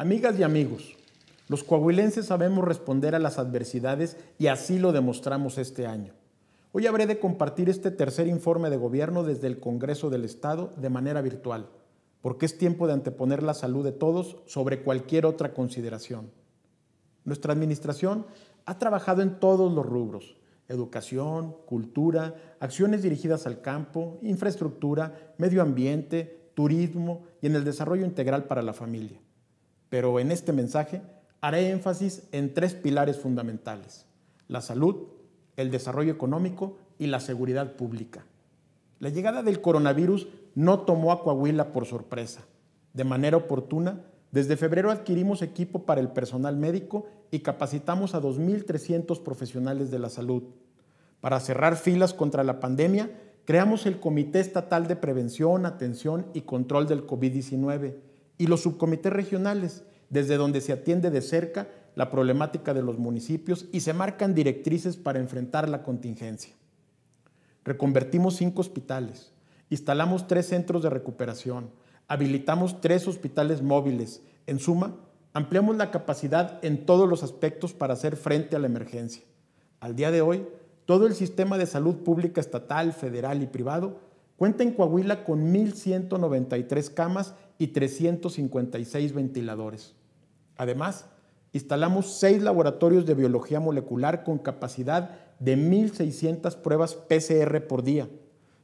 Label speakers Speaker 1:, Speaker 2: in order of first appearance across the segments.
Speaker 1: Amigas y amigos, los coahuilenses sabemos responder a las adversidades y así lo demostramos este año. Hoy habré de compartir este tercer informe de gobierno desde el Congreso del Estado de manera virtual, porque es tiempo de anteponer la salud de todos sobre cualquier otra consideración. Nuestra administración ha trabajado en todos los rubros, educación, cultura, acciones dirigidas al campo, infraestructura, medio ambiente, turismo y en el desarrollo integral para la familia pero en este mensaje haré énfasis en tres pilares fundamentales, la salud, el desarrollo económico y la seguridad pública. La llegada del coronavirus no tomó a Coahuila por sorpresa. De manera oportuna, desde febrero adquirimos equipo para el personal médico y capacitamos a 2.300 profesionales de la salud. Para cerrar filas contra la pandemia, creamos el Comité Estatal de Prevención, Atención y Control del COVID-19 y los subcomités regionales, desde donde se atiende de cerca la problemática de los municipios y se marcan directrices para enfrentar la contingencia. Reconvertimos cinco hospitales, instalamos tres centros de recuperación, habilitamos tres hospitales móviles. En suma, ampliamos la capacidad en todos los aspectos para hacer frente a la emergencia. Al día de hoy, todo el sistema de salud pública estatal, federal y privado Cuenta en Coahuila con 1.193 camas y 356 ventiladores. Además, instalamos seis laboratorios de biología molecular con capacidad de 1.600 pruebas PCR por día.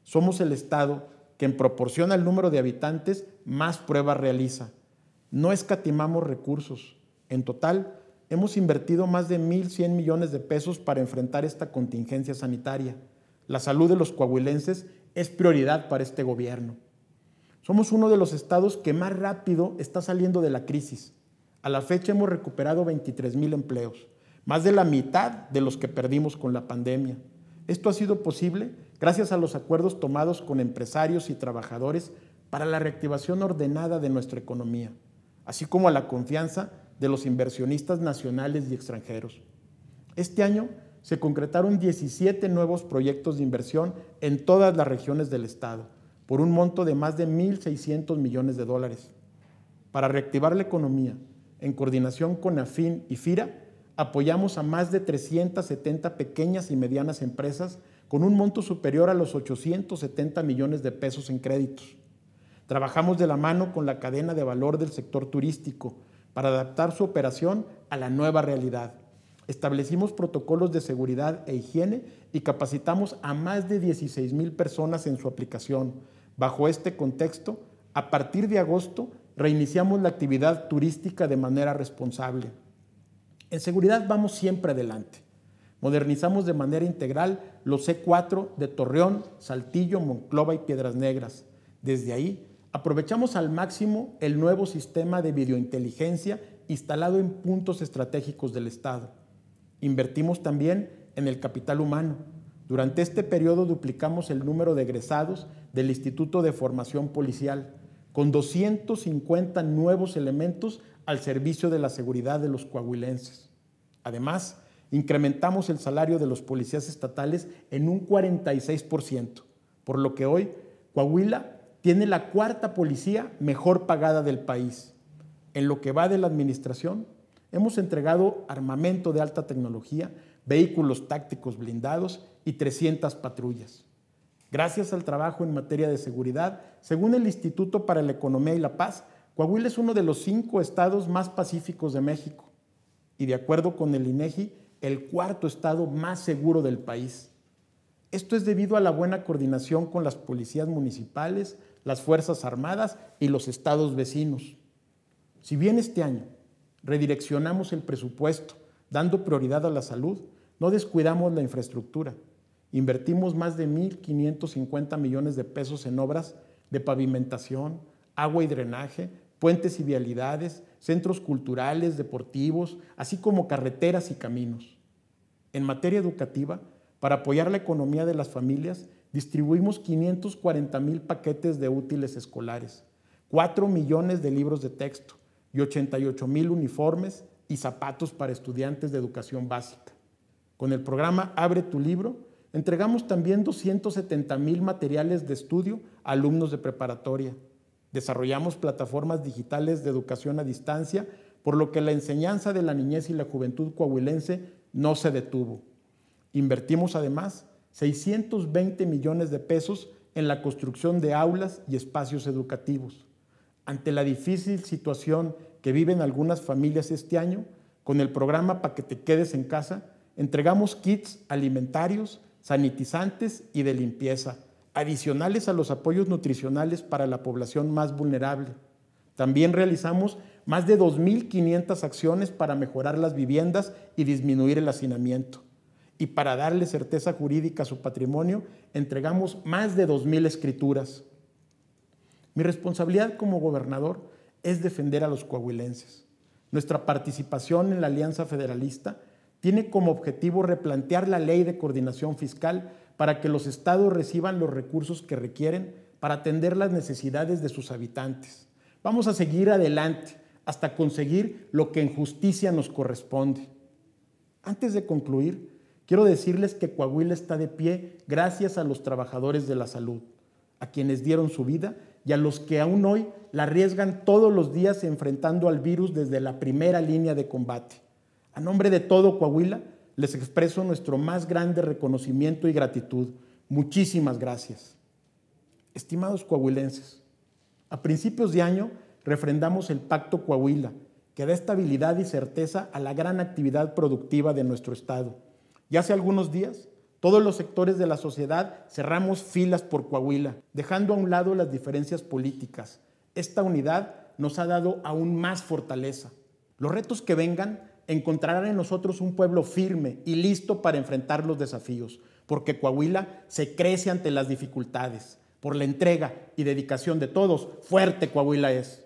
Speaker 1: Somos el Estado que en proporción al número de habitantes más pruebas realiza. No escatimamos recursos. En total, hemos invertido más de 1.100 millones de pesos para enfrentar esta contingencia sanitaria. La salud de los coahuilenses es prioridad para este gobierno. Somos uno de los estados que más rápido está saliendo de la crisis. A la fecha hemos recuperado 23 mil empleos, más de la mitad de los que perdimos con la pandemia. Esto ha sido posible gracias a los acuerdos tomados con empresarios y trabajadores para la reactivación ordenada de nuestra economía, así como a la confianza de los inversionistas nacionales y extranjeros. Este año se concretaron 17 nuevos proyectos de inversión en todas las regiones del Estado, por un monto de más de 1.600 millones de dólares. Para reactivar la economía, en coordinación con AFIN y FIRA, apoyamos a más de 370 pequeñas y medianas empresas con un monto superior a los 870 millones de pesos en créditos. Trabajamos de la mano con la cadena de valor del sector turístico para adaptar su operación a la nueva realidad Establecimos protocolos de seguridad e higiene y capacitamos a más de 16 mil personas en su aplicación. Bajo este contexto, a partir de agosto, reiniciamos la actividad turística de manera responsable. En seguridad vamos siempre adelante. Modernizamos de manera integral los C4 de Torreón, Saltillo, Monclova y Piedras Negras. Desde ahí, aprovechamos al máximo el nuevo sistema de videointeligencia instalado en puntos estratégicos del Estado. Invertimos también en el capital humano. Durante este periodo duplicamos el número de egresados del Instituto de Formación Policial, con 250 nuevos elementos al servicio de la seguridad de los coahuilenses. Además, incrementamos el salario de los policías estatales en un 46%, por lo que hoy Coahuila tiene la cuarta policía mejor pagada del país. En lo que va de la administración, hemos entregado armamento de alta tecnología, vehículos tácticos blindados y 300 patrullas. Gracias al trabajo en materia de seguridad, según el Instituto para la Economía y la Paz, Coahuila es uno de los cinco estados más pacíficos de México y, de acuerdo con el INEGI, el cuarto estado más seguro del país. Esto es debido a la buena coordinación con las policías municipales, las Fuerzas Armadas y los estados vecinos. Si bien este año redireccionamos el presupuesto, dando prioridad a la salud, no descuidamos la infraestructura. Invertimos más de 1.550 millones de pesos en obras de pavimentación, agua y drenaje, puentes y vialidades, centros culturales, deportivos, así como carreteras y caminos. En materia educativa, para apoyar la economía de las familias, distribuimos 540 mil paquetes de útiles escolares, 4 millones de libros de texto, y 88 mil uniformes y zapatos para estudiantes de educación básica. Con el programa Abre tu libro, entregamos también 270 mil materiales de estudio a alumnos de preparatoria. Desarrollamos plataformas digitales de educación a distancia, por lo que la enseñanza de la niñez y la juventud coahuilense no se detuvo. Invertimos además 620 millones de pesos en la construcción de aulas y espacios educativos. Ante la difícil situación que viven algunas familias este año, con el programa para que te quedes en casa, entregamos kits alimentarios, sanitizantes y de limpieza, adicionales a los apoyos nutricionales para la población más vulnerable. También realizamos más de 2.500 acciones para mejorar las viviendas y disminuir el hacinamiento. Y para darle certeza jurídica a su patrimonio, entregamos más de 2.000 escrituras. Mi responsabilidad como gobernador es defender a los coahuilenses. Nuestra participación en la Alianza Federalista tiene como objetivo replantear la ley de coordinación fiscal para que los estados reciban los recursos que requieren para atender las necesidades de sus habitantes. Vamos a seguir adelante hasta conseguir lo que en justicia nos corresponde. Antes de concluir, quiero decirles que Coahuila está de pie gracias a los trabajadores de la salud, a quienes dieron su vida y a los que aún hoy la arriesgan todos los días enfrentando al virus desde la primera línea de combate. A nombre de todo Coahuila, les expreso nuestro más grande reconocimiento y gratitud. Muchísimas gracias. Estimados coahuilenses, a principios de año refrendamos el Pacto Coahuila, que da estabilidad y certeza a la gran actividad productiva de nuestro Estado. Y hace algunos días todos los sectores de la sociedad cerramos filas por Coahuila, dejando a un lado las diferencias políticas. Esta unidad nos ha dado aún más fortaleza. Los retos que vengan encontrarán en nosotros un pueblo firme y listo para enfrentar los desafíos, porque Coahuila se crece ante las dificultades. Por la entrega y dedicación de todos, fuerte Coahuila es.